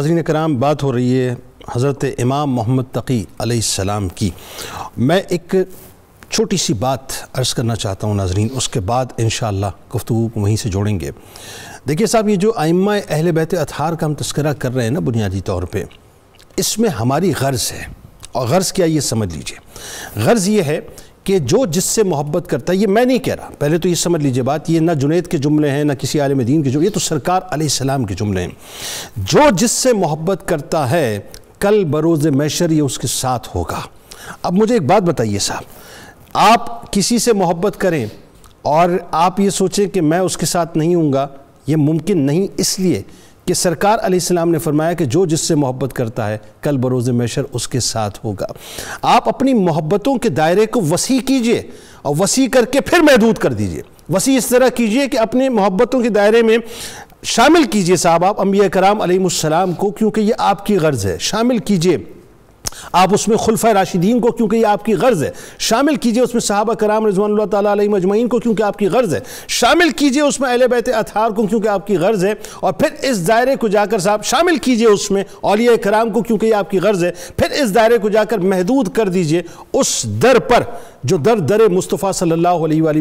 नाजरीन कराम बात हो रही है हज़रत इमाम मोहम्मद तकी सलाम की मैं एक छोटी सी बात अर्ज़ करना चाहता हूँ नाजरीन उसके बाद इन गुफ्तु वहीं से जोड़ेंगे देखिए साहब ये जो आइमा अहल बहत अतहार का हम तस्करा कर रहे हैं ना बुनियादी तौर पर इसमें हमारी गर्ज़ है और गर्ज़ क्या ये समझ लीजिए गर्ज़ ये है कि जो जिससे मोहब्बत करता है ये मैं नहीं कह रहा पहले तो ये समझ लीजिए बात ये ना जुनेद के जुमले हैं ना किसी आलम दीन के जुमले ये तो सरकार आसमाम के जुमले हैं जो जिससे मोहब्बत करता है कल बरोज़ मैशर ये उसके साथ होगा अब मुझे एक बात बताइए साहब आप किसी से मोहब्बत करें और आप ये सोचें कि मैं उसके साथ नहीं हूँगा ये मुमकिन नहीं इसलिए कि सरकार आसमाम ने फरमाया कि जो जिससे मोहब्बत करता है कल बरोज़ मैशर उसके साथ होगा आप अपनी मोहब्बतों के दायरे को वसी कीजिए और वसी करके फिर महदूद कर दीजिए वसी इस तरह कीजिए कि अपने मोहब्बतों के दायरे में शामिल कीजिए साहब आप अम्बिया कराम को क्योंकि ये आपकी गर्ज़ है शामिल कीजिए आप उसमें खुलफा राशिदीन को क्योंकि ये आपकी गर्ज़ है शामिल कीजिए उसमें साहबा कराम रजवान तला मजमैन को क्योंकि आपकी गर्ज़ है शामिल कीजिए उसमें अहल बैत अतार को क्योंकि आपकी गर्ज़ है और फिर इस दायरे को जाकर साहब शामिल कीजिए उसमें अलिया कराम को क्योंकि ये आपकी गर्ज़ है फिर इस दायरे को जाकर महदूद कर दीजिए उस दर पर जो दर दर मुस्तफ़ा सल्ला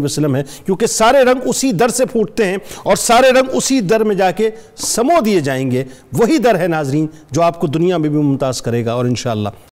वसलम है क्योंकि सारे रंग उसी दर से फूटते हैं और सारे रंग उसी दर में जाके समो दिए जाएंगे वही दर है नाजरीन जो आपको दुनिया में भी मुमताज़ करेगा और इन